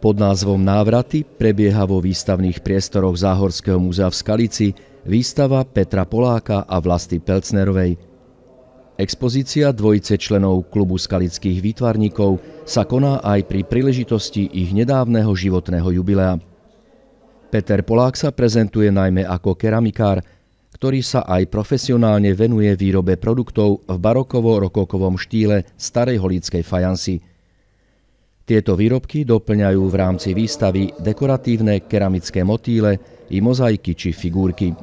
pod názvom Návraty prebieha vo výstavných priestoroch Záhorského múzea v Skalici výstava Petra Poláka a Vlasty Pelcnerovej. Expozícia dvojice členov klubu skalických výtvarníkov sa koná aj pri príležitosti ich nedávneho životného jubilea. Peter Polák sa prezentuje najmä ako keramikár, ktorý sa aj profesionálne venuje výrobe produktov v barokovo-rokokovom štýle starej holíckej fajansy – tieto výrobky doplňajú v rámci výstavy dekoratívne keramické motýle i mozaiky či figurky.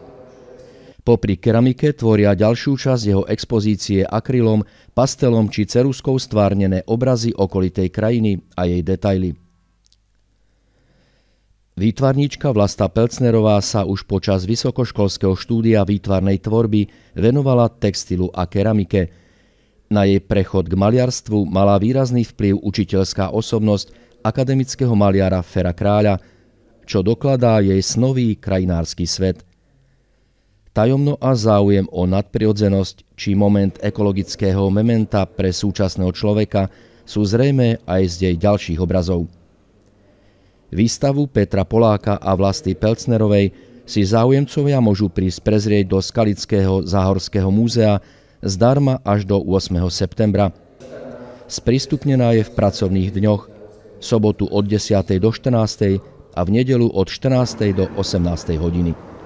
Popri keramike tvoria ďalšiu časť jeho expozície akrylom, pastelom či ceruskou stvárnené obrazy okolitej krajiny a jej detaily. Výtvarníčka Vlasta Pelcnerová sa už počas vysokoškolského štúdia výtvarnej tvorby venovala textilu a keramike – na jej prechod k maliarstvu mala výrazný vplyv učiteľská osobnosť akademického maliara Fera Kráľa, čo dokladá jej snový krajinársky svet. Tajomno a záujem o nadprirodzenosť či moment ekologického mementa pre súčasného človeka sú zrejme aj z jej ďalších obrazov. Výstavu Petra Poláka a Vlasty Pelcnerovej si záujemcovia môžu prísť prezrieť do Skalického záhorského múzea zdarma až do 8. septembra. Sprístupnená je v pracovných dňoch, v sobotu od 10. do 14. a v nedelu od 14. do 18. hodiny.